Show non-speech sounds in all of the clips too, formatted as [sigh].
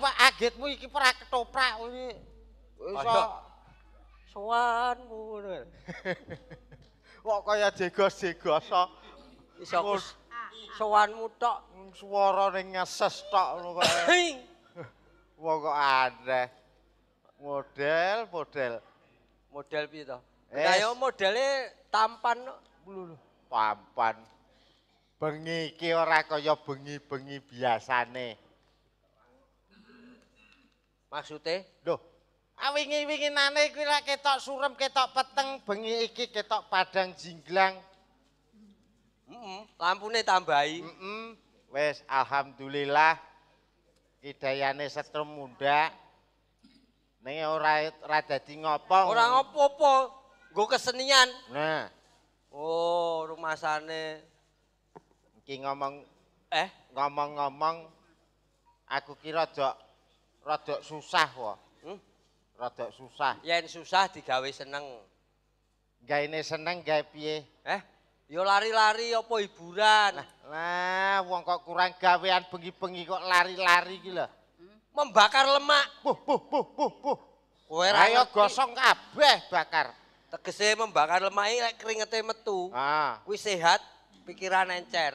karo agetmu iki ora ketoprak kowe. Iso sowanmu. Kok kaya degos jegos so. iso kus, sowanmu tok swarane ngeses tok kowe. [laughs] Wong kok aneh. Model, model. Model piye to? Kayo modele tampan lho. Tampan. Bengi iki ora kaya bengi-bengi biasane. Maksudnya? Loh. Ah, wingi-winginane kuwi lak ketok surem, ketok peteng, bengi iki ketok padang jingglang. Heeh, lampune tambahi. Heeh. Wis alhamdulillah. Idayane setrum mundhak. Ning ora ora dadi ngopo. Ora ngopo-opo. Nggo kesenian. Nah. Oh, rumasane. Iki ngomong eh ngomong-ngomong aku kira jek rada susah wa. Hmm? Rada susah. Yen susah digawe seneng. Gaene seneng gawe piye? Eh? Ya lari-lari apa hiburan. Nah, nah wong kok kurang gawean bengi-bengi kok lari-lari iki lho. Membakar lemak. Puh puh puh puh puh. Kowe ayo gosong kabeh bakar. Tegese membakar lemak iki lek keringete metu. Ah. Kuwi sehat, pikiran encer.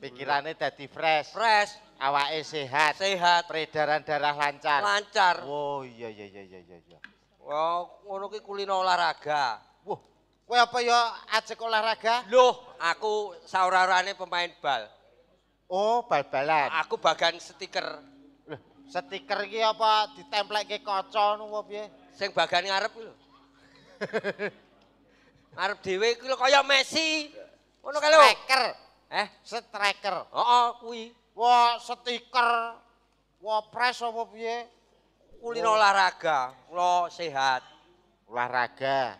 pikirannya jadi fresh fresh awake sehat sehat peredaran darah lancar lancar oh iya iya iya iya iya iya wah ngono ki kulino olahraga wah kowe apa ya ajek olahraga loh aku saurarane pemain bal oh bal-balan aku bagian stiker loh stiker iki apa ditempelke kaca ngono piye sing bagian ngarep lho [laughs] ngarep dhewe iki kaya Messi ngono kae lho Eh, striker. Heeh, oh, kuwi. Wah, stiker. Wah, pres apa piye? Kulino olahraga, kula sehat. Olahraga.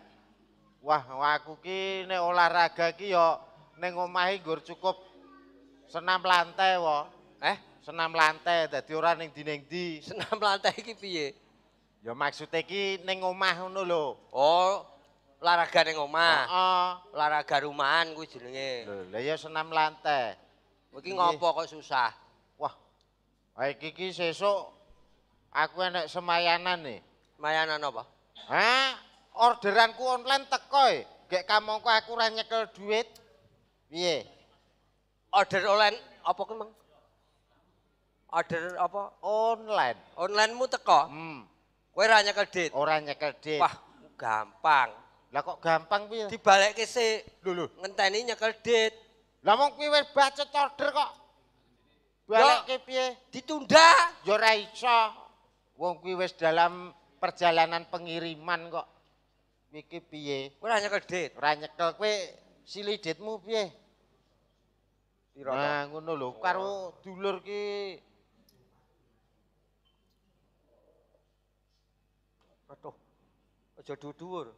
Wah, aku ki nek olahraga ki ya ning omahe nggur cukup senam lantai wae. Eh, senam lantai dadi ora ning dineng ndi. Senam lantai iki piye? Ya maksude ki ning omah ngono lho. Oh, olahraga ning omah. Heeh. Olahraga rumahan kuwi jenenge. Lho, ya senam lantai. Iki ngopo kok susah? Wah. Ha iki ki sesuk aku enek semayanan nih. E. Semayanan apa? Hah? Orderanku online teko e. Gek kamangka aku ora nyekel dhuwit. Piye? Order online apa ku mang? Order apa? Online. Onlinemu teko? Hmm. Kowe ora nyekel dhuwit? Ora nyekel dhuwit. Wah, gampang. Lah kok gampang piye? Dibalekke sik. Lho lho, ngenteni nyekel dit. Lah wong kuwi wis bacet order kok. Balekke piye? Ditunda. Ya ora iso. Wong kuwi wis dalam perjalanan pengiriman kok. Iki piye? Ora nyekel dit. Ora nyekel kowe silih ditmu piye? Piro Nah, ngono lho, oh. karo dulur ki Aduh. Aja dhuwur.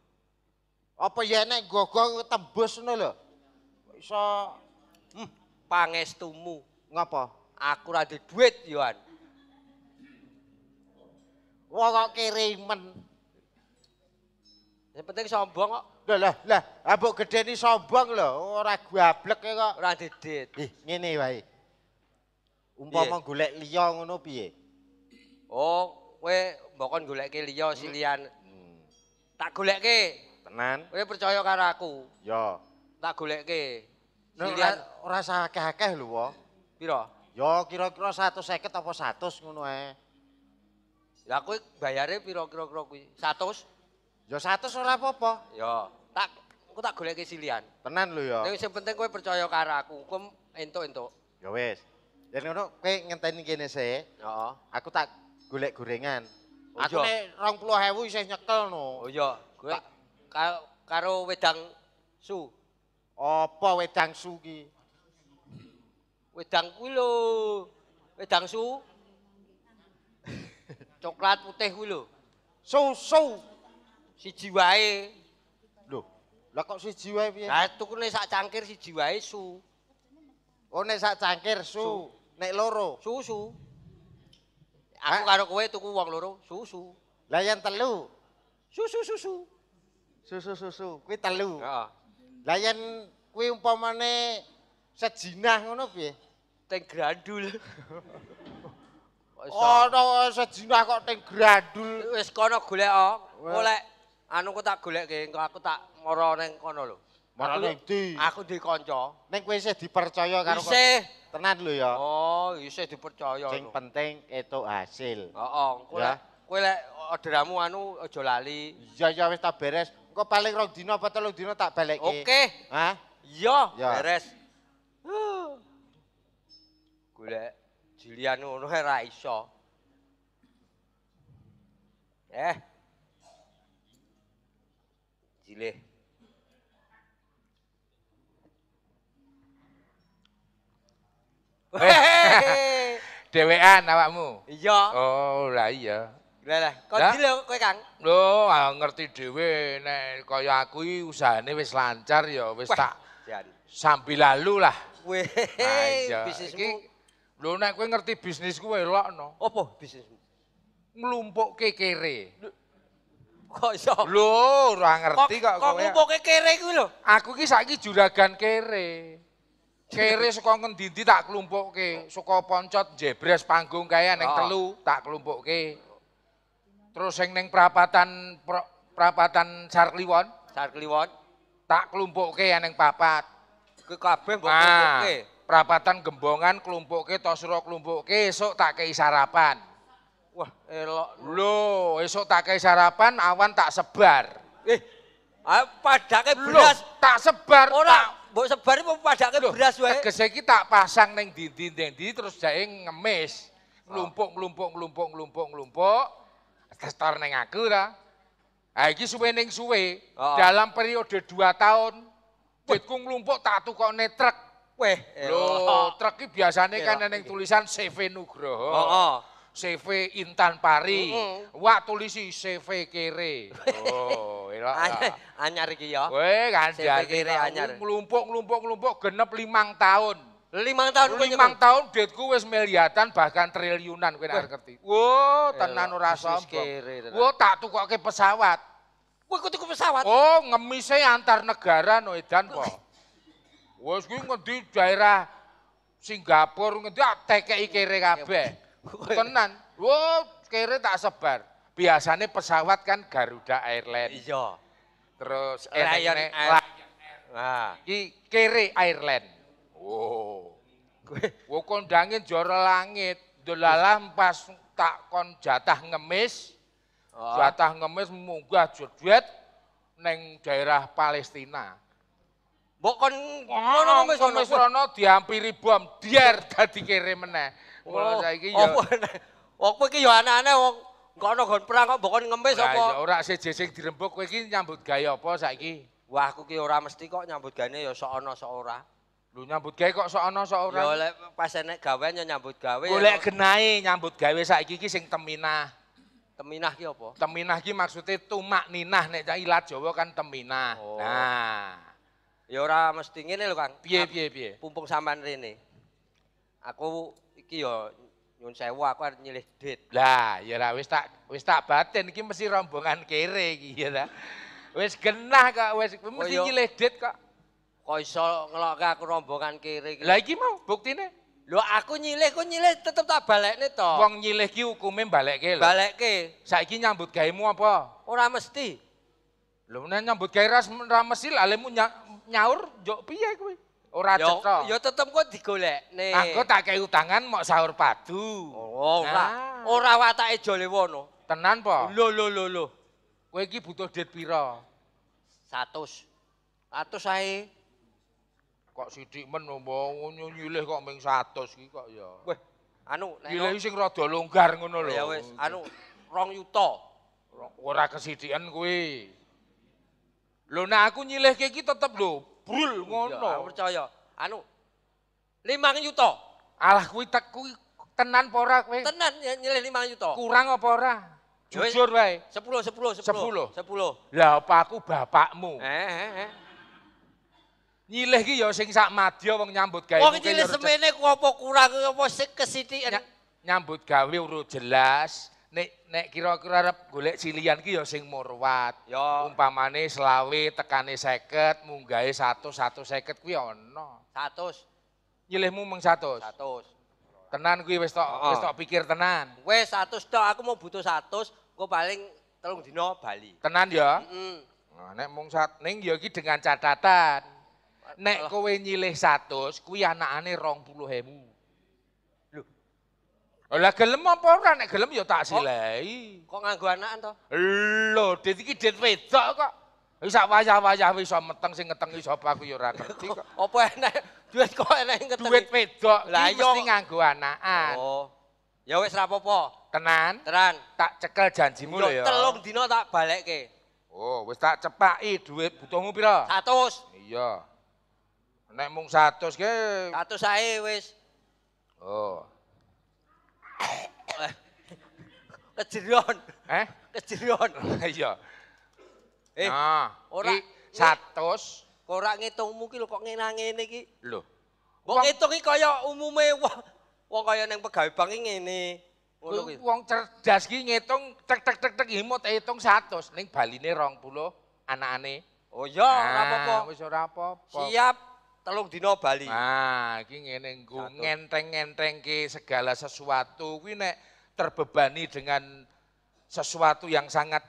apa ya nek gogoh tembus ngono lho. Iso hmm. pangestumu. Ngapa? Aku ra duwe duit, Yoan. Wong kok kirimen. Ya penting sombong kok. Lah lah lah, abok gedhe ni sombong lho, ora gableke kok. Ora didit. Ih, ngene wae. Umpama golek liya ngono piye? Oh, kowe mbokon goleke liya si hmm. Lian. Hmm. Tak goleke Tenan. Kowe percaya karo aku? Ya. Tak golekke. Dilihat ora akeh-akeh lho wong. Piro? Ya kira-kira 150 apa 100 ngono ae. Lah kowe bayare piro kira-kira kuwi? 100? Ya 100 ora apa-apa. Ya. Tak aku tak golekke silian. Tenan lho ya. Sing penting kowe percaya karo aku. Kowe entuk-entuk. Ya wis. Ya ngono kowe ngenteni kene sih. Heeh. Aku tak golek gorengan. Oh, aku nek 20.000 isih nyekel no. Oh iya. Kowe karo wedang su. Apa wedang su ki? Wedang kuwi lho. Wedang su. Coklat putih kuwi lho. Su su. Siji wae. Lho. Lah kok siji wae piye? Lah tukune sak cangkir siji wae su. Oh nek sak cangkir su. Nek loro susu. Su. Aku eh? karo kowe tuku wong loro susu. Lah yang telu susu susu. Su. susu-susu kuwi telu. Heeh. Lah yen kuwi umpamane sejinah ngono piye? Teng gradul. [laughs] oh, sejinah kok teng gradul. Wis kono golek oh. golek anu ku tak goleke engko aku tak ngora ning kono lho. Mara ning ndi? Aku di kanca. Ning kowe isih dipercaya karo Isih tenan lho ya. Oh, isih dipercaya. Sing penting itu hasil. Heeh, oh, oh, kowe kowe lek orderamu anu aja lali. Iya, iya, wis tak beres. kok paling rong dino apa telung dino tak balik oke okay. Hah? iya ya. beres gue Julian ngono ra iso eh jile eh. [laughs] Dewean awakmu? Iya. Oh, lah iya. Gila lah, kok nah. kowe Kang? Lho, ngerti dhewe nek kaya aku iki usahane wis lancar ya wis tak Sambil lalu lah. Kowe bisnismu. Lho nek kowe ngerti bisnisku wae lokno. Opo bisnismu? Nglumpuk kekere. Kok Lho, ora ngerti kok kowe. Kok nglumpuk kere kuwi lho? Aku iki saiki juragan kere. Kere saka ngendi-endi tak klumpukke, saka poncot jebres panggung kae nek oh. telu tak klumpukke. Oh. terus yang neng perapatan perapatan Sarkliwon Sarkliwon tak kelompok ke yang neng papat ke kabeh buat nah, ke gembongan kelompok ke tosro kelompok ke esok tak kei sarapan wah elok lo esok tak kei sarapan awan tak sebar eh pada ke beras tak sebar orang tak, buat sebar itu pada ke beras wae kese kita tak pasang neng dinding dinding terus jadi ngemis ah. kelompok kelompok kelompok kelompok kelompok gestor neng aku ta. Ah iki suwe ning suwe oh. dalam periode 2 tahun duitku nglumpuk tak tukokne truk. Weh, Trek truk iki biasane kan ning tulisan CV Nugroho. Oh, CV Intan Pari. Mm -hmm. Wak tulisi CV kere. Oh, ila. [laughs] anyar iki ya. Weh, kan CV kere anyar. Nglumpuk nglumpuk nglumpuk genep limang tahun. Limang tahun kowe Limang tahun duitku wis miliatan bahkan triliunan kowe nek ngerti. Wo, tenan ora sombong. Wo tak tukokke pesawat. Kowe tuku pesawat? Oh, ngemise antar negara no edan kok. Wes kuwi ngendi daerah Singapura ngendi ah, tekeki kere kabeh. Tenan. Wo, kere tak sebar. Biasanya pesawat kan Garuda Airline. Iya. Terus Lion Air. Nah, iki kere Airline. Wow. Wukun dangin jorol langit. Dulalah pas tak kon jatah ngemis, ah. jatah ngemis munggah jodwet neng daerah Palestina. Bukan ah, [laughs] oh, oh, kon ngemis ngono ngono diampiri bom, diar dadi kirim mana. Mula oh. saya kira. Oh, Waktu itu anak-anak wong kono gon perang kok kon ngemis apa? Ya ora sih jessing dirembuk, kau nyambut gaya apa saya Wah aku kira ora mesti kok nyambut gaya ya so ono so ora. Lu nyambut gawe kok sok ana sok ora? Ya lek pas enek gawe nyambut gawe. Golek ya. genahe nyambut gawe saiki iki sing teminah. Teminah ki apa? Teminah ki maksudnya tumak ninah nek ilat Jawa kan teminah. Oh. Nah. Ya ora mesti ngene lho Kang. Piye piye piye. Pumpung sampean rene. Aku iki ya nyun sewa aku arep nyilih duit. Lah, ya ra wis tak wis tak batin iki mesti rombongan kere iki ya ta. Wis genah kok wis oh, mesti nyilih duit kok. kok iso ngelokke aku rombongan kiri. Lah iki mau buktine? Lho aku nyilih, kok nyilih tetep tak balekne to. Wong nyilih ki hukume balekke lho. Balekke. Saiki nyambut gaemu apa? Ora mesti. Lho nek nyambut gawe ras ora mesti lalemu nyaur njok piye kuwi? Ora cetha. Yo, Ya tetep kok digolekne. Nah, kok tak kei utangan mok sahur padu. Oh, ora. Nah. Ora watake Jolewono. Tenan apa? Lho lho lho lho. Kowe iki butuh duit pira? 100. 100 ae. kok sithik men ngono nyilih kok ming 100 ki kok ya. Weh, anu nek nyilih sing rada longgar ngono lho. Ya wis, anu rong yuta. Ora kesidhikan kuwi. Lho nek aku nyilihke iki tetep lho brul iya, ngono. Ya, percaya. Anu 5 yuta. Alah kuwi tek kuwi tenan apa ora kowe? Tenan nyilih 5 yuta. Kurang apa ora? Ya Jujur wae. 10 10 10. 10. 10. Lah apa aku bapakmu? Eh eh eh. Nyilih ki ya sing sak madya wong nyambut gawe. Wong nyilih semene ku apa kurang apa sing kesithian. Nyambut gawe urut jelas. Nek nek kira-kira arep golek cilian ki ya sing murwat. Yo. selawi selawe tekane 50, munggahe 100, 150 kuwi ono. 100. Nyilihmu mung 100. 100. Tenan kuwi wis tok wis tok pikir tenan. Wis 100 tok aku mau butuh 100, engko paling telung dina Bali. Tenan ya? Heeh. Nah, nek mung sat ning ya iki dengan catatan Nek kowe nyilih 100, kuwi anakane 20000. Lho. Lah gelem apa ora nek gelem ya tak silehi. Kok nganggo anakan to? Lho, dit iki dit wedok kok. Wis sak wayah-wayah wis iso meteng sing ngeteng iso apa aku ya ora ngerti kok. [laughs] Apa enek duit kok enek ngeteng? Duit wedok lah iya mesti nganggo anakan. Oh. Ya wis ora Tenan. Tenan. Tak cekel janjimu lho ya. Yo telung dina tak balekke. Oh, wis tak cepaki duit butuhmu pira? 100. Iya. Nek mung 100 ke 100 ae wis. Oh. Kejeron. Eh? Kejeron. Eh? [laughs] Iya. eh, nah, ora 100. Kok ora ngitungmu ki lho kok ngene-ngene iki? Lho. Wong ngitung iki kaya umume wong wong kaya ning pegawe bank iki ngene. Wong cerdas iki ngitung tek tek tek tek imut ngitung 100 ning baline 20 anakane. Oh iya, ora nah, apa-apa. Wis ora apa-apa. Siap. telung dino Bali. Nah, iki ngene nggo ngenteng-ngentengke segala sesuatu kuwi nek terbebani dengan sesuatu yang sangat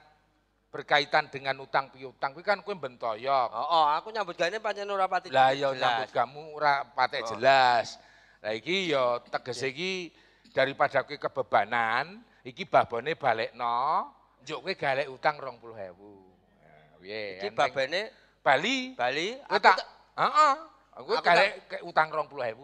berkaitan dengan utang piutang kuwi kan kue bentoyok. oh, oh, aku nyambut gawe pancen ora pati. Lah ya nyambut kamu ora pati oh. jelas. Lah iki ya tegese iki daripada kowe kebebanan, iki babone balekno, njuk kowe galek utang 20.000. Nah, piye? Iki babane Bali. Bali. tak Heeh. Aku kare utang 20.000.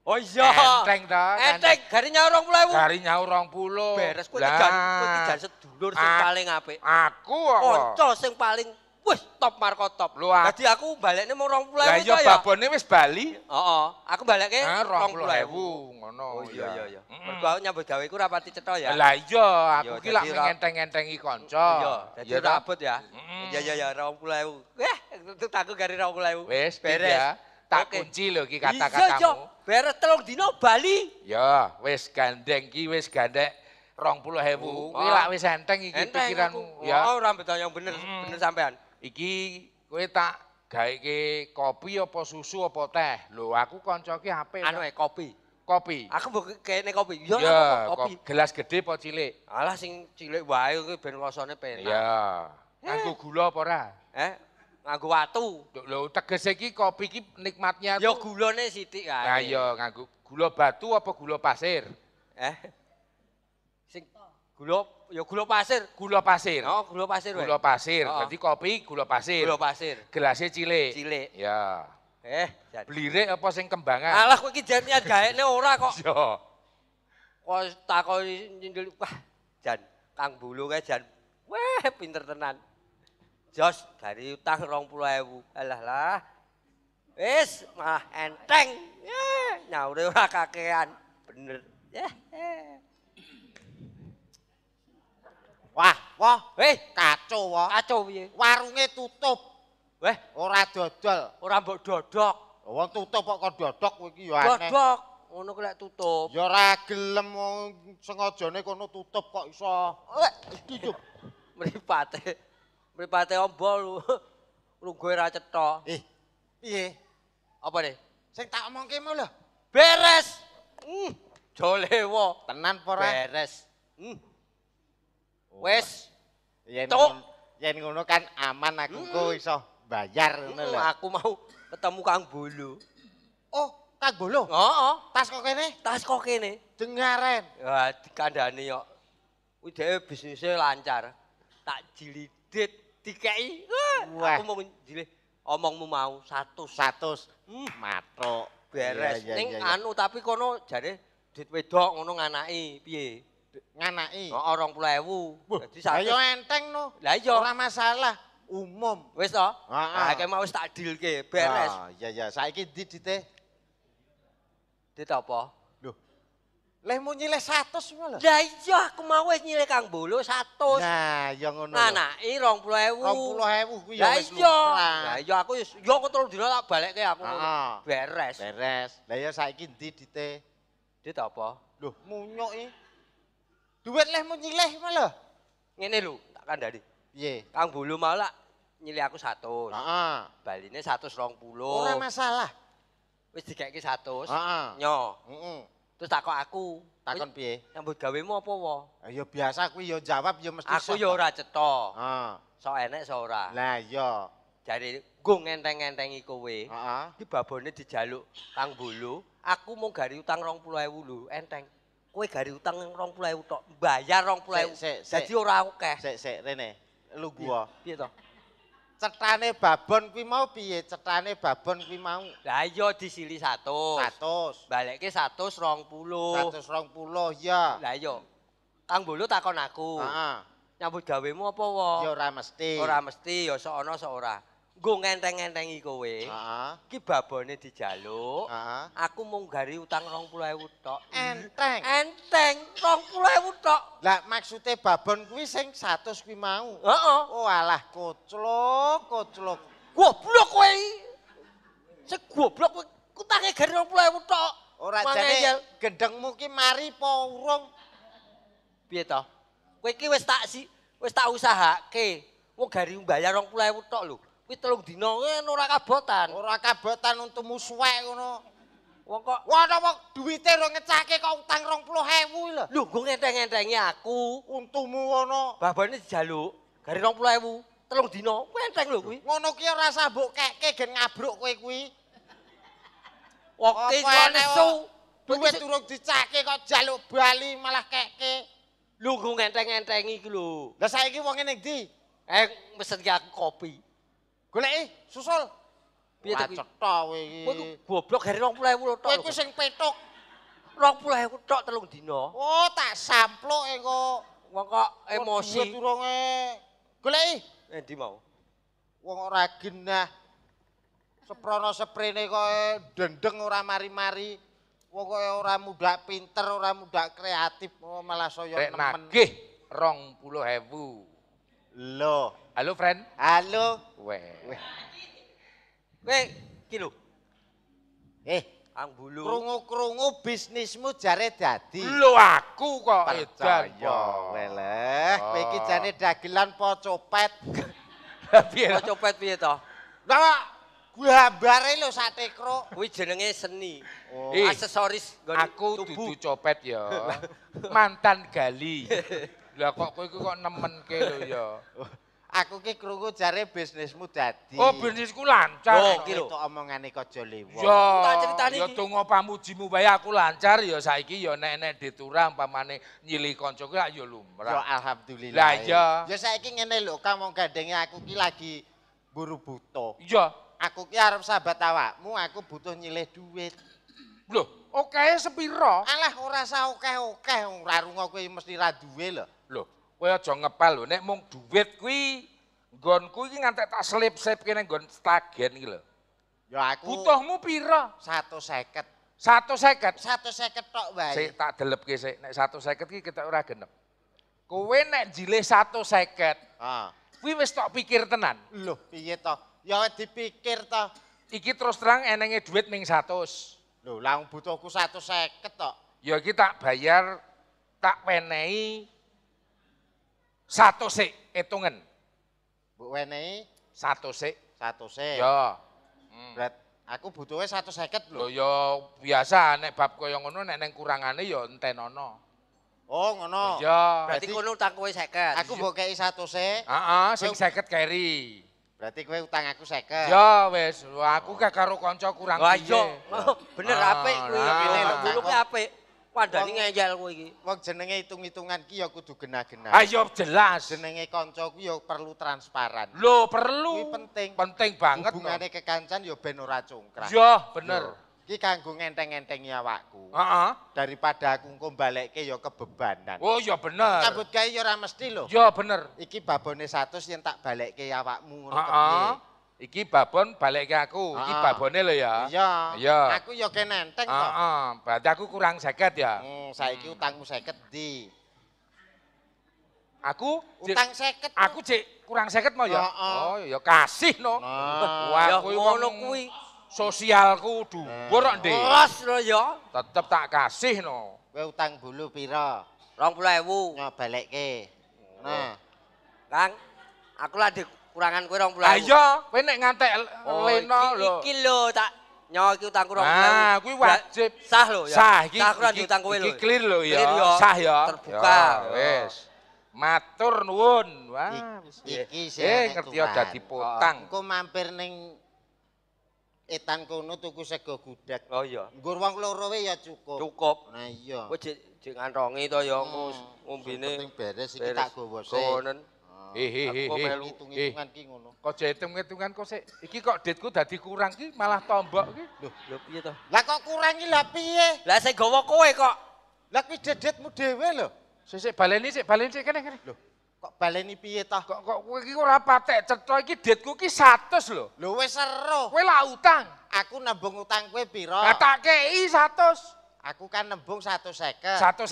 Oh iya. Enteng ta. Enteng gari nyaur 20.000. Gari nyaur 20. Beres kowe jan, kowe jan sedulur sing ah, paling apik. Aku apa? Kanca sing paling wis top marko Dadi aku balekne mung 20.000 ta ya. Lah iya babone wis bali. Heeh. Aku balekke 20.000 ah, ngono. Oh iya iya iya. Mergo aku nyambut gawe iku ra pati cetha ya. Lah iya, aku ki lak ngenteng-ngentengi kanca. Iya, dadi rabot ya. Iya iya iya 20.000. Eh, tetaku gari 20.000. Wis, beres. tak okay. kunci lho ki kata-katamu. Iya, beres telung dino Bali. Ya, wis gandeng ki wis gandek 20.000. Uh, lak wis enteng iki pikiranmu. Ya, ora oh, beda yang bener, hmm. bener sampean. Iki kowe tak gaweke kopi apa susu apa teh? Lho, aku kanca ki HP. Anu e, kopi. Kopi. Aku mbok kene kopi. Ya, kopi. gelas gede apa cilik? Alah sing cilik wae ben rasane penak. Ya. Aku gula apa ora? Eh, nganggo watu. Lho tegese iki kopi iki nikmatnya Ya gulane sithik kae. Ha iya nganggo gula batu apa gula pasir? Eh. Sing gula ya gula pasir, gula pasir. Oh, gula pasir. Gula pasir. Oh. Berarti kopi gula pasir. Gula pasir. Gelasnya cilik. Cilik. Ya. Eh, jadi. Blirik apa sing kembangan? Alah kowe iki jan niat gaekne ora kok. [laughs] Yo. Kok takoni nyindel wah jan Kang Bulu kae jan. Wah, pinter tenan. jos dari utang rong puluh ewu alah eh, lah wis malah enteng nyawri ora kakean bener wah wah wih kacau wah kacau wih warungnya tutup wih ora dodol ora mbok dodok wong tutup kok kok dodok wiki ya aneh dodok ngono kok tutup ya ora gelem sengajane kono tutup kok iso wih iki yo [laughs] mripate Mripate ombo lungguh [laughs] ra cetha. Eh. Piye? Apa ne? Sing tak omongke mau lho. Beres. Hmm. Jolewo. Tenan pore. Beres. Hmm. Oh, Wes. Yen ngono kan aman aku hmm. iso bayar hmm, ngono hmm. Aku mau ketemu Kang Bolo. Oh, Kang Bolo? Heeh. Oh, oh. Tas kok kene? Tas kok kene? Dengaren. Ya dikandani yo. Kuwi dhewe bisnise lancar. Tak jilidit. dikei. Aku mau jile omongmu mau satu satu hmm. matok beres iya, iya, ning anu tapi kono jare dit wedok ngono nganaki piye nganaki no, orang puluh ewu dadi sak yo enteng no lah iya ora masalah umum wis to ha iki mau wis tak dilke beres ha oh, iya iya saiki dit dite dit apa Leh mau nyile satu semua lah. iya aku mau es nyile kang bolu satu. Nah, yang ngono. Nah, nah, ini rong puluh ewu. Rong puluh ewu, gue ya. iya. Dah iya aku, yo aku terus dulu tak balik ke aku. beres. Beres. Dah iya saya kini di te. Di apa? Duh, munyo ini. Duit leh mau nyile malah. Ini lu, tak kan dari. Iya. Kang mau malah nyile aku satu. Ah, Bali ini satu rong puluh. Kurang masalah. Wis dikaki satu. Ah, Heeh. Terus takok aku. Takon piye? gawe gawemu apa wa? Ah, ya biasa kuwi ya jawab ya mesti. Aku ya ora cetha. Ha. Ah. Sok enek sok ora. Lah iya. Jare nggo ngenteng-ngentengi kowe. Heeh. Di babone dijaluk tang aku mung gari utang 20.000 lho, enteng. Kowe gari utang 20.000 tok, bayar 20.000. Dadi ora akeh. Sik sik rene. Lu gua. Piye to? cetane babon kuwi mau piye cetane babon kuwi mau la iya disili 100 100 balike 120 120 ya la iya kang bolo takon aku heeh nyambut gawemu apa wae ya ora mesti ora mesti ya sok ana sok ora nggo ngenteng-ngentengi kowe. Heeh. Ki babone dijaluk. Heeh. Aku mung gari utang 20.000 tok. Enteng. Enteng 20.000 tok. Lah maksude babon kuwi sing 100 kuwi mau. Heeh. Oh alah kocluk, kocluk. Goblok kowe. Se goblok kowe utange gari 20.000 tok. Ora jane gendengmu ki mari apa urung? Piye to? Kowe iki wis tak si, wis tak usahake. Wong gari mbayar 20.000 tok lho. kuwi telung dina ngono ora kabotan. Ora kabotan untumu suwek ngono. Wong kok ana wong duwite rong ngecake kok utang 20.000 lho. Lho go ngenteng-ngentengi aku untumu ngono. Babane dijaluk gari 20.000 telung dina kuwi enteng lho kuwi. Ngono kuwi ora sah mbok keke gen ngabruk kowe kuwi. Wekti nesu duwit durung dicake kok jaluk bali malah keke. Lho go ngenteng-ngentengi iki lho. Lah saiki wong e ning ndi? Eh mesen aku kopi. Golek eh, susul. Piye to kuwi? Cetok kowe iki. Kowe goblok gari 20.000 tok. Kowe sing petuk 20.000 tok telung dina. Oh, tak sampluk engko. Wong kok emosi. Turunge. Golek. Eh. Endi mau? Wong ora genah. Seprono seprene kowe dendeng ora mari-mari. Wong kok e ora mudak pinter, ora mudak kreatif, malah saya nemen. Nggih, 20.000. Loh, Halo friend. Halo. Weh. Weh. Weh, kilo, Eh, ang bulu. Krungu-krungu bisnismu jare dadi. Lho aku kok ya edan. Leleh, oh. kowe iki jane dagelan po copet. [laughs] Piye? Po copet piye to? bawa, gue Gambare lo sate kro, Kuwi jenenge seni. Oh. Eh, aksesoris Aku dudu copet ya. [laughs] Mantan gali. Lah kok kowe kok nemenke lho ya. Oh. Aku ki krungu jare bisnismu dadi. Oh, bisnisku lancar. Oh, iki lho omongane kaja lewo. Ya, ceritane iki. Ya donga pamujimu wae aku lancar ya saiki ya nenek diturang pamane nyilih kanca ku ya lumrah. Ya alhamdulillah. ya. saiki ngene lho, kamu gandenge aku ki lagi buru buta. Iya. Aku ki arep sahabat awakmu, aku butuh nyilih duit. Lho, oke okay, sepiro? Alah ora sah okeh oke ora rungok kuwi mesti ra duwe lho. Lho, kowe aja ngepel lho nek mung duit kuwi nggon kuwi iki ngantek tak slip-slip kene nggon stagen iki lho. Ya aku butuhmu pira? 150. 150. 150 tok wae. Sik tak delepke sik. Nek 150 iki ketok ora genep. Kowe nek jilih 150. Ha. Ah. Kuwi wis tok pikir tenan. Lho piye to? Ya dipikir to. Iki terus terang enenge duit ning 100. Lho lang butuhku 150 tok. Ya iki tak bayar tak wenehi Satu sik hitungan. Bu Wenei. Satu sik. Satu sik. Ya. Hmm. Berat, aku butuhnya satu seket loh. ya biasa, nek bab kaya ngono, nek neng kurangannya ya enten ono. Oh ngono. Oh, ya. Berarti, Berarti kono utang kowe seket. Aku mbok kei satu sik. Heeh, sing seket carry. Berarti kowe utang aku seket. Ya wis, aku gak karo kanca kurang piye. Lah iya. Oh, bener ah, apik kuwi. Lah ngene lho, apik. Wandani ngeyel kowe iki. Wong jenenge hitung-hitungan ki ya kudu genah-genah. Ah, iya, jelas. Jenenge kanca ku ya perlu transparan. Lho, perlu. Kuwi penting. Penting banget. Hubungane no. kekancan ya ben ora congkrak. Ya, bener. Iki kanggo ngenteng-entengi ya awakku. Heeh. Daripada aku engko balekke ya kebebanan. Oh ya bener. Cabut gawe ya ora mesti lho. Ya bener. Iki babone 100 sih tak balekke awakmu ngono Heeh. Iki babon balik ke aku, uh, iki ah, ah. babonnya lho ya. Iya, aku ya kena enteng ah, kok. Uh, berarti aku kurang seket ya. Hmm, saya ini hmm. utangmu seket di. Aku? Utang seket. Aku cek kurang seket mau ya? Uh, uh. Oh ya kasih Wah, aku mau kuwi sosialku dubur kok ndek. Wes lho ya. Tetep tak kasih no. Kowe utang bulu pira? 20.000. Nah, balekke. Nah. Kang, aku lah di kurangan kowe 20.000. Lah iya, kowe nek ngantek oh, leno lho. Iki lho tak nyoki utang kowe 20.000. Nah, kuwi wajib sah lho ya. Sah iki. Sah kurang utang kowe lho. Iki clear lho ya. Sah ya. Terbuka. Wis. Matur nuwun. Wah, iki sih. Eh, ngerti ya dadi potang. Oh, Kok mampir ning etan kono tuku sego gudeg. Oh iya. Nggur wong loro wae ya cukup. Cukup. Nah iya. Kowe jek ngantongi to ya hmm. ngombine. Penting beres iki tak gowo sik. hehehe kok melu hitung hitungan ki ngono kok jadi hitung hitungan kok sih iki kok detku dadi kurang ki malah tombok ki lho lho piye to lah kok kurang ki lah piye lah saya gawa kowe kok lah ki dedetmu dhewe lho sik sik baleni sik baleni sik kene kene lho kok baleni piye toh kok kok kowe iki ora patek cetho iki detku ki 100 lho lho wis sero kowe lah utang aku nambung utang kowe piro lah tak kei 100 aku kan nembung 150 150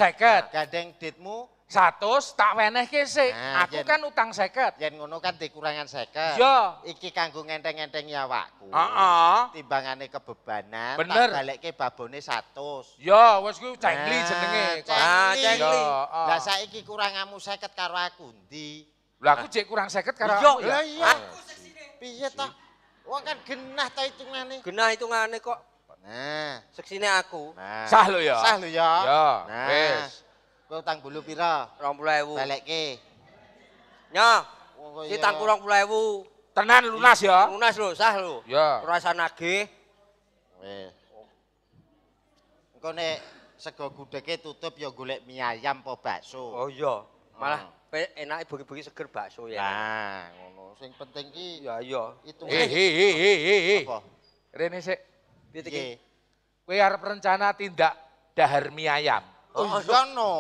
gandeng detmu Satu, tak weneh kese. aku kan utang seket. Yang ngono kan dikurangan seket. Yo. Iki kanggo ngenteng-ngenteng ya wakku. Uh kebebanan. Tak balik ke babone satu. Yo, wes gue cengli nah, jenenge. Cengli. Ah, cengli. Lah saya kuranganmu seket karo aku ndi. Lah aku cek kurang seket karo yo, aku. ya. iya. Aku seksine. Piye ta? Wong kan genah ta hitungane. Genah hitungane kok. Nah, seksine aku. Sah lo ya. Sah lo ya. Nah. Peace. Kau tang pira? Rong puluh ewu. Balik Nya, si tang kurang Tenan lunas ya? Lunas lho, sah lho. Ya. Rasa nage. Kau nek sego gudeknya tutup ya golek mie ayam pa bakso. Oh iya. Malah hmm. enak bagi-bagi seger bakso ya. Nah, ngono. Sing penting ki. Ya iya. Itu. Hei eh, eh, hei eh, hei hei. Apa? Rene sik. Piye iki? Kowe arep rencana tindak dahar mie ayam. Oh, oh, iya no.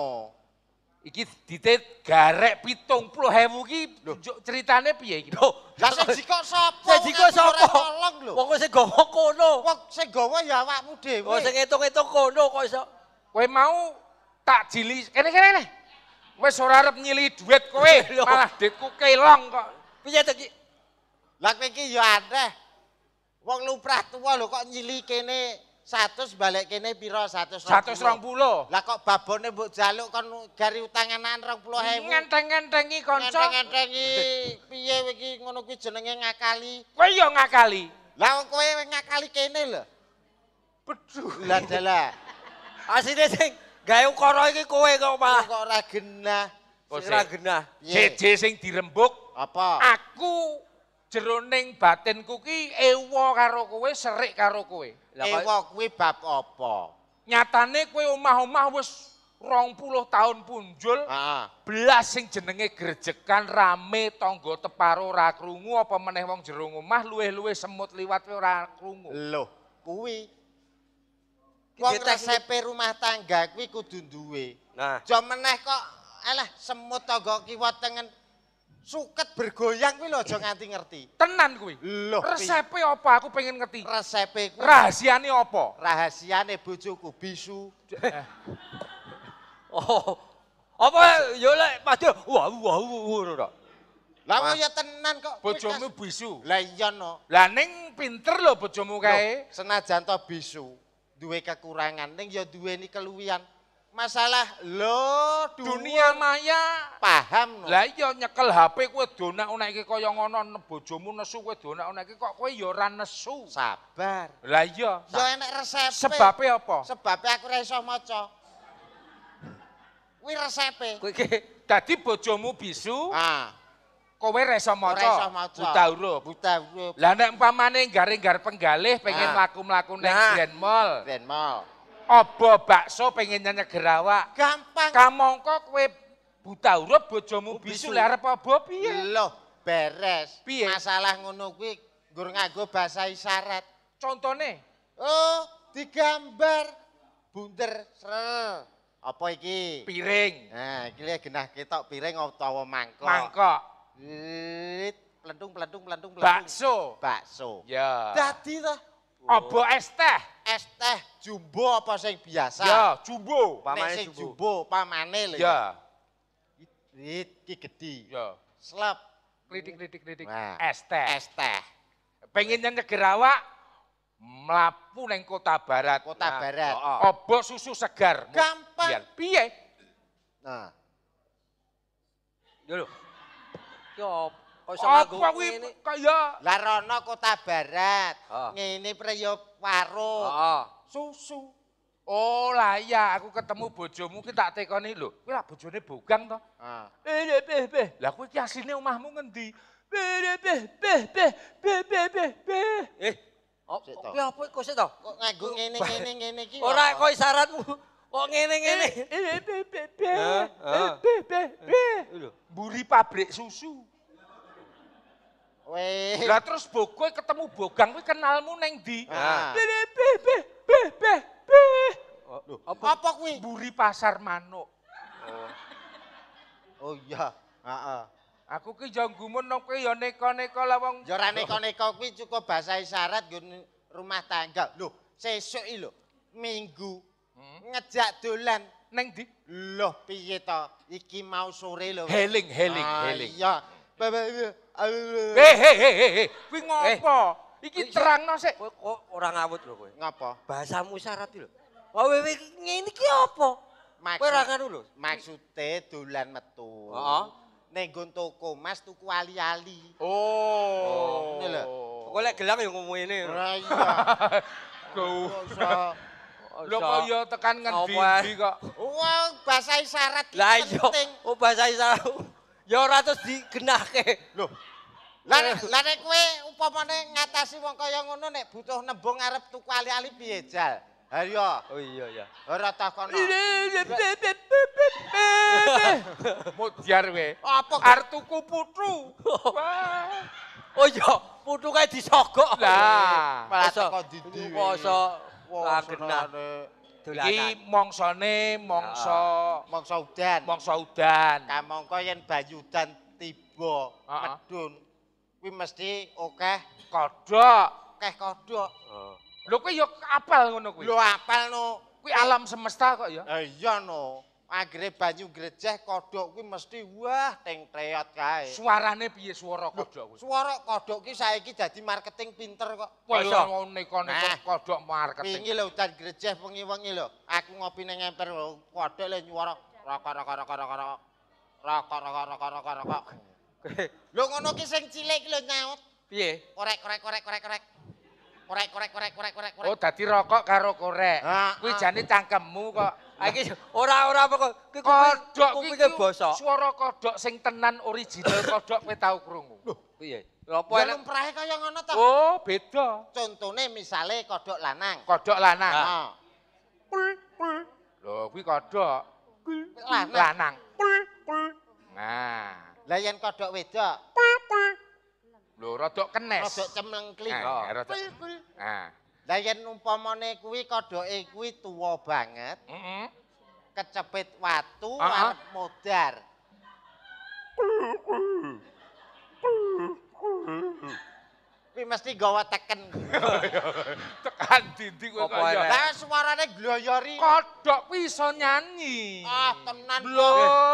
Iki ditet garek pitung puluh hewu ki ceritanya piye iki. Loh, lah sing jiko [laughs] sapa? Sing jiko sapa? Tolong lho. Wong sing gowo kono. Wong sing gowo ya awakmu dhewe. Wong sing ngitung-ngitung kono kok iso. Kowe mau tak jili kene kene kene. Wis ora arep nyili duit kowe, [laughs] malah dekku kelong kok. Piye to ki? Lah iki ya aneh. Wong lumrah tuwa lho kok nyili kene. 100 balik kene piro 100 100 20 lah kok babone mbok jaluk kon gari utang anakan 20000 Nganteng-ngantengi kanca Nganteng-ngantengi piye iki ngono kuwi jenenge ngakali kowe ya ngakali lah wong kowe ngakali kene lho bedu lah dalah asine sing gawe ukara iki kowe kok malah kok ora genah ora genah siji sing dirembuk apa aku Jero jroning batinku ki ewa karo kowe serik karo kowe ewa kuwi bab apa nyatane kowe omah-omah wis rong puluh tahun punjul belas sing jenenge gerjekan rame tonggo teparo ora krungu apa meneh wong jero omah luwih-luwih semut liwat kowe ora krungu lho kuwi wong resepe rumah tangga kuwi kudu duwe nah jo meneh kok alah semut tonggo kiwa tengen suket bergoyang kuwi lho aja nganti ngerti. Tenan kuwi. Lho, resepe apa aku pengen ngerti. Resepe kuwi. Rahasiane apa? Rahasiane bojoku bisu. [laughs] oh. Apa yo lek padha wah wah ora. ya tenan kok bojomu bisu. Lah iya no. Lah ning pinter lho bojomu kae. Senajan to bisu, duwe kekurangan ning ya duweni keluwian. masalah lo dunia maya paham no. Lah iya nyekel HP kowe donak-onakke kaya ngono bojomu nesu kowe donak-onakke kok kowe ya nesu. Sabar. Lah iya. Ya enek resep Sebabe apa? Sebabe aku ora iso maca. Kuwi resepe. Kowe dadi bojomu bisu. Ah. Kowe ora iso Buta huruf. Buta huruf. Lah nek umpamane garing-gar penggalih pengen laku mlaku nah. nang Grand Mall. Grand Mall. Apa bakso pengen nyanyi gerawak? Gampang. Kamongko kue buta urup bojomu bisu lah apa bobi ya? Loh, beres. Masalah ngono kue ngur ngago bahasa isyarat. Contohnya? Oh, digambar. Bunder, serel. Apa iki? Piring. Nah, gila genah ketok piring atau mangkok. Mangkok. Lit, pelentung, pelentung, pelentung, Bakso. Bakso. Ya. Dadi toh. Apa es teh? Es teh jumbo apa sing biasa? Ya, jumbo. Pamane jumbo. jumbo, pamane lho. Ya. Iki gedhi. Ya. Slep. Kritik-kritik-kritik. Nah, es teh. Es teh. Pengin nyeger awak mlaku ning kota barat. Kota nah, barat. Oh, oh. Obo susu segar. Gampang. Piye? Nah. Yo lho. Yo Apa kuwi kaya Larana Kota Barat. Ngene Priyo Warung. Susu. Oh lah iya aku ketemu bojomu ki tak tekoni lho. Kuwi lah bojone bogang to. Heeh. Eh eh eh. Lah kuwi ki omahmu ngendi? Eh eh eh eh eh eh eh. Eh. apa kok sik to? Kok nganggo ngene ngene ngene iki. Ora kok isaratmu. Kok ngene ngene. Eh eh eh eh. Buri pabrik susu. Weh. terus bokoe ketemu Bogang kuwi kenalmu Neng ndi? Beh ah. beh beh beh beh. Be. apa, apa kuwi? Buri pasar manuk. Oh. Oh iya, heeh. Aku ki yo gumun nang kowe yo neko-neko lah wong. Yo neko-neko kuwi cukup bahasa isyarat nggo rumah tangga. Lho, sesuk lho. Minggu. Hmm? Ngejak dolan Neng ndi? Loh, piye to? Iki mau sore lho. Heling, heling, ah, heling. Iya. Eh eh eh eh eh kuwi ngopo? Iki terangno sik. Kowe kok ora ngawut lho kowe. Ngopo? Bahasamu syarat lho. Wah we ngene iki opo? Kowe ora ngono lho. Maksude dolan metu. Heeh. Ning nggon toko Mas tuku ali-ali. Oh. oh lho. Kok lek gelang ya ngomong ngene. Ora iya. Kau. [laughs] Lho kok ya tekan ngendi kok. Wah, bahasa isyarat penting. Lah iya. Oh, bahasa isyarat. ya ora terus digenahke. Lho. Lah eh. lah nek kowe upamane ngatasi wong kaya ngono nek butuh nembung arep tuku ali-ali piye jal? Haryo. Oh iya ya. Ora takono. [laughs] Mutiar kowe. Apa arep tuku putu? [laughs] Oh iya, putu kae disogok. Lah, malah kok didi. Poso. Lah genah. Iki mongsone mongso mongso udan. Mongso udan. Kamangka yen banyu tiba medhun. Kuwi mesti akeh kodhok, akeh kodhok. Heeh. Lho kuwi ya apal ngono kuwi. Lho apal Kuwi alam semesta kok ya. Ha eh, iya no. Magre banyu grejeh kodhok kuwi mesti wah teng treot kae. Suarane piye swara kodhok kuwi? Swara kodhok kuwi saiki dadi marketing pinter kok. Kaya ngene-ngene nah, kodhok marketing. Wingi lho udan grejeh wengi-wengi lho. Aku ngopi ning emper lho kodhok le nyuwara rokok-rokok-rokok-rokok. [laughs] lho ngono ki sing cilik lho nyaut. Piye? Korek-korek-korek-korek-korek. Korek-korek-korek-korek-korek. Oh dadi rokok karo korek. Kuwi jane cangkemmu kok. Ah, iki ora ora apa kok kodhok kuwi bosok. Swara kodhok sing tenan original kodok kowe tau krungu. Lho piye? Lha lumprahe kaya ngono ta? Oh, beda. Contone misale kodok lanang. Kodhok lanang. Heeh. Ah. Lho kuwi kodhok lanang. Nah, la yen kodhok wedok. Lho kodok kenes. Rada cemlengkling. Heeh. Nah. Lah yen umpamane kuwi kodoke kuwi tuwa banget. Mm Kecepit watu uh arep modar. Wih mesti gawa teken. [laughs] Tekan dinding kok ya. Lah suarane gloyori. Kodok bisa nyanyi. Ah tenan. Lho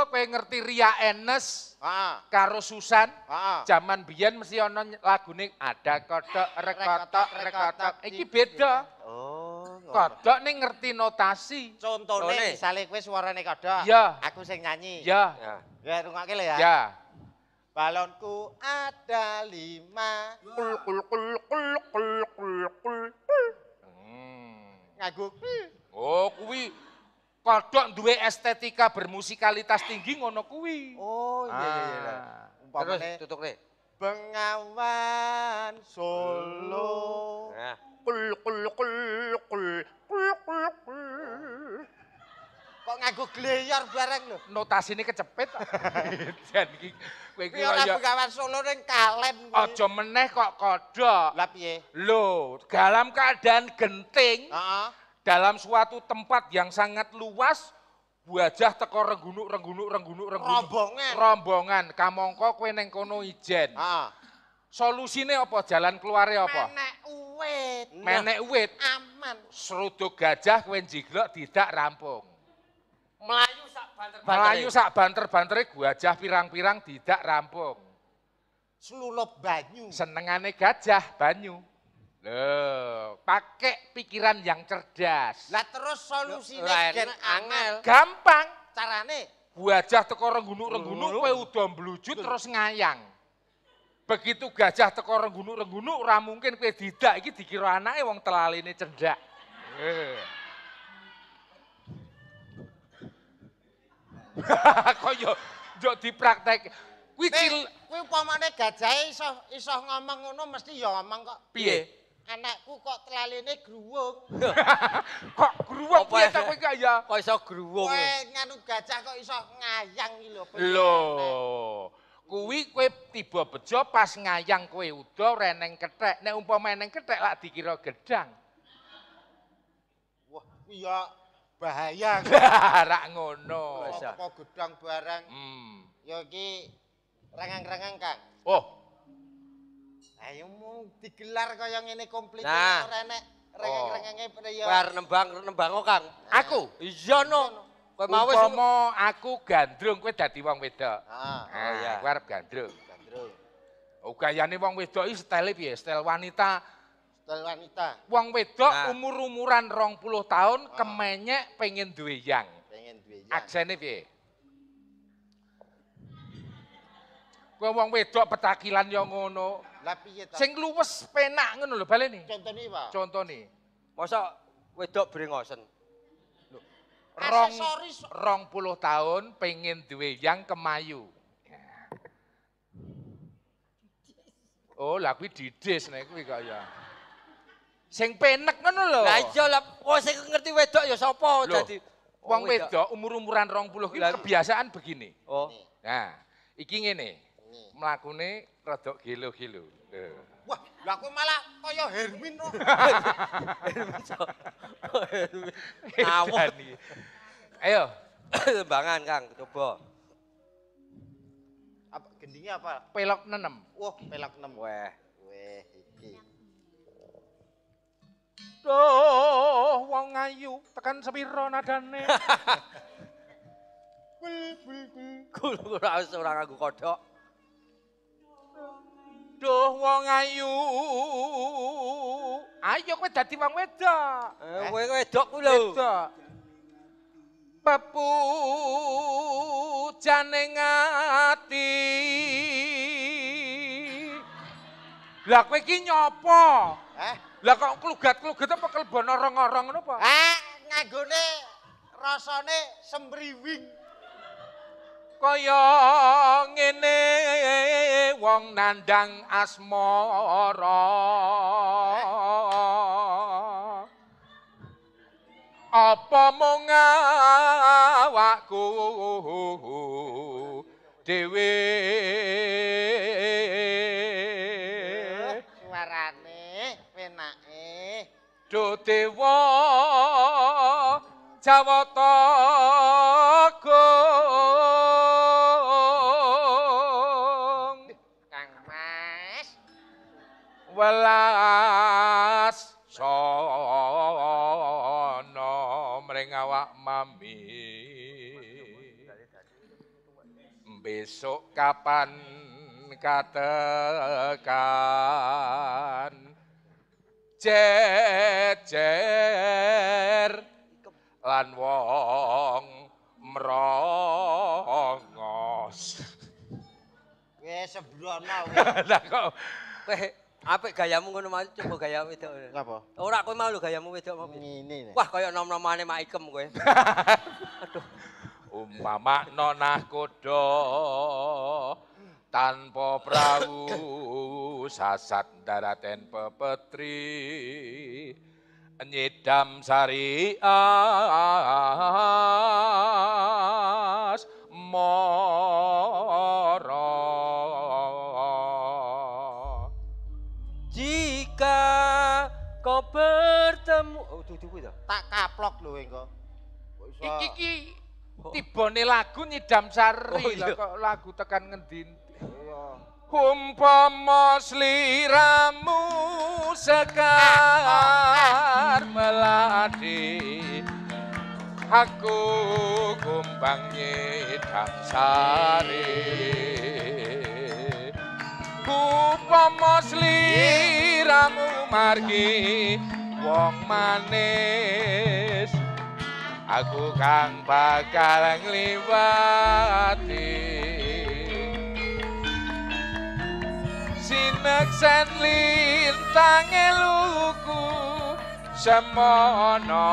kowe ngerti Ria Enes? Ah. Karo Susan, ah. zaman biyen mesti ana lagune ada kodok rekotok rekotok. Iki beda. Oh. Kodok nih ngerti notasi. Contohnya, misalnya kue suaranya kodok. Iya. Aku sing nyanyi. Iya. Ya, rungaknya lah ya. Iya. Ya. Balonku ada lima. Kul kul kul kul kul kul kul kul. Hmm. Ngagu. Oh kuwi kodok duwe estetika bermusikalitas tinggi ngono kuwi. Oh iya iya, iya. Ah. Terus tutuk deh. Bengawan Solo. Nah. Kul kul kul kul kul kul kul. Kok nganggo gleyor bareng lho. notasi kecepit. [laughs] Jan iki kowe iki kaya pegawai solo ning kalen kuwi. Aja meneh kok kodok. Lah piye? Lho, dalam keadaan genting. Heeh. Dalam suatu tempat yang sangat luas, wajah teko renggunuk renggunuk renggunuk renggunuk. Rombongan. Rombongan. kamongko kowe ning kono ijen. Heeh. Solusine apa? Jalan keluare apa? Menek uwit. Menek uwit. Aman. Serutuk gajah kowe jiglok tidak rampung. Melayu sak banter-banter. Melayu sak banter banter gajah pirang-pirang tidak rampung. Selulup banyu. Senengane gajah banyu. Loh, pakai pikiran yang cerdas. Lah terus solusinya gen angel. Gampang. Carane gajah teko renggunuk-renggunuk kowe udah blujut terus ngayang. Begitu gajah teko renggunuk-renggunuk ora mungkin kowe didak iki dikira anake wong telaline cendak. Yeah. [laughs] Kaya yo dipraktek. Kuwi cil upamane gajah iso iso ngomong ngono mesti yo ngomong kok. Piye? Anakku kok telalene gruwung. [laughs] kok gruwung piye ta kowe ya? Kok iso gruwung? Kowe nganu gajah kok iso ngayang iki lho. Lho. Kuwi kowe tiba bejo pas ngayang kowe udo reneng kethek. Nek umpama neng kethek lak dikira gedang. Wah, ya. bahaya. [laughs] Ra ngono. Apa ah. gedang barang. Hmm. Ya iki rengang-rengang, Kang. Oh. Ayo mung digelar kaya ngene komplit nah. ora enek rengang-rengange oh. priyo. Bar nembang nembango, oh, Kang. Aku. Iya no. Kowe mau wis aku gandrung kowe dadi wong wedok. Heeh. Ah, oh, ah, iya. Aku arep gandrung. Gandrung. Ugayane wong wedok iki style piye? Style wanita wanita. Wong wedok nah. umur-umuran 20 tahun oh. kemenyek pengen duwe yang. Pengen duwe yang. Aksene piye? Kowe wong wedok petakilan yo ya ngono. Lah piye ta? Sing luwes penak ngono lho baleni. Contone Pak. Contone. Mosok wedok brengosen. Rong, rong puluh tahun pengen duwe yang kemayu. [laughs] Oh, lah kuwi didis nek kuwi kok ya. Sing penek ngono lho. Lah iya lah, oh sing ngerti wedok ya sapa dadi wong oh, wedok umur-umuran 20 iki kebiasaan begini. Oh. Nah, iki ngene. Mlakune rada gelo-gelo. Wah, lah aku malah kaya Hermin no. Oh. [laughs] Hermin so. Oh, Hermin. Awon. Ayo. Tembangan Kang, coba. Apa gendingnya apa? Pelok enam. Wah, pelok enam. Weh. Oh, wong ayu tekan sepiro nadane. Kul kul kul. Kul kul aku kodok. Duh wong ayu. Ayo kowe dadi wong wedok. Eh kowe wedok ku lho. Wedok. Pepujane ngati. Lah kowe iki nyopo? Lha kok klugat-klugat apa kelbon orang-orang ngono apa? Eh, ah, nganggone rasane sembriwing. Kaya ngene wong nandang asmara. Apa mung awakku dhewe প্রতি যাব welas sono mring awak mami besok kapan katekan jejer lan wong mrongos. Wis sebrono. [laughs] kok apik gayamu ngono mau coba gaya wedok. Ngapa? Ora kowe mau lho gayamu wedok Ngene. Wah kaya nom-nomane mak ikem kowe. [laughs] Aduh. Umpama nonah kodok tanpa prawu sasat daraten pepetri nyidam sarias moro jika kau bertemu oh itu itu itu tak kaplok lho engko iki iki tibane lagu nyidam sari oh, kok lagu tekan ngendi Umpama sliramu sekar melati Aku kumbang nyedak sari Umpama sliramu margi wong manis Aku kang bakal liwati sin maksan lintang eluku semono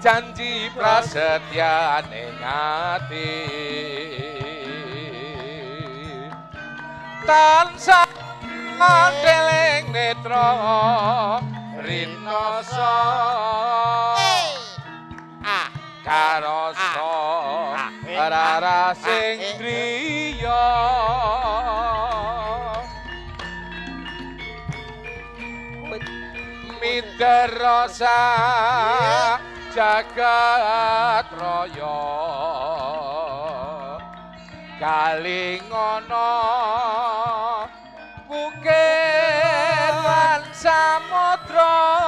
janji prasetya nengati tan sang netro rinoso ah karoso ah. ah. ah. Inter Rosa Jagat Raya Kalingono Bukit Lan Samudra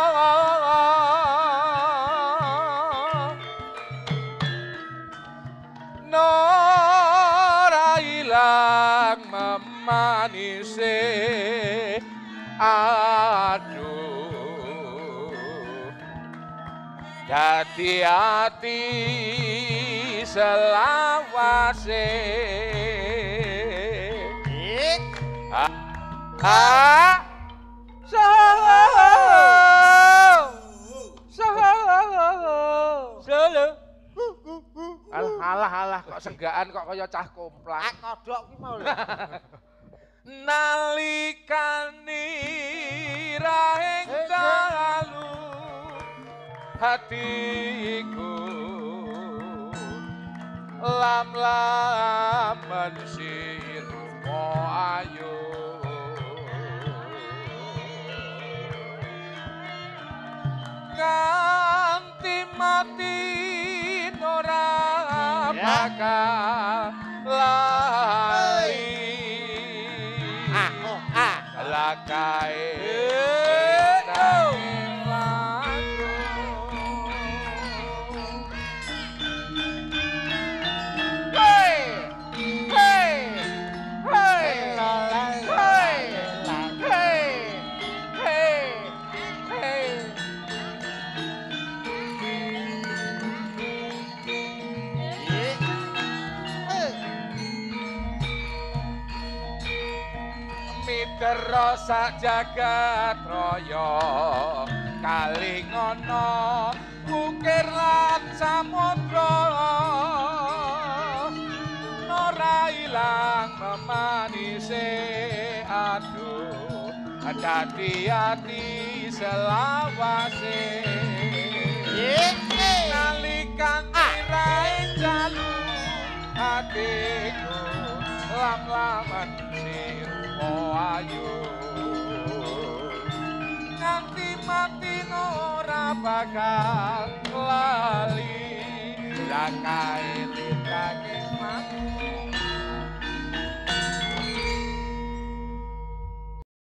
dadi ati selawase ha sa Alah alah kok [laughs] segaan kok kaya cah komplak. Ak kodhok ku mau lho. [laughs] Nalikani raeng dalu. hatiku lam lam mensir mo ayu nganti mati ora bakal lali ah, oh, ah. sak jagat raya kali ngono lan samudra ora ilang memanise aduh ada di hati selawase nalikang ah. tirai jalu hatiku lam-laman siru ayu mati nora ora bakal lali lakai lintang